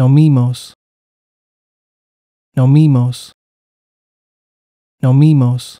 No mimos. No mimos. No mimos.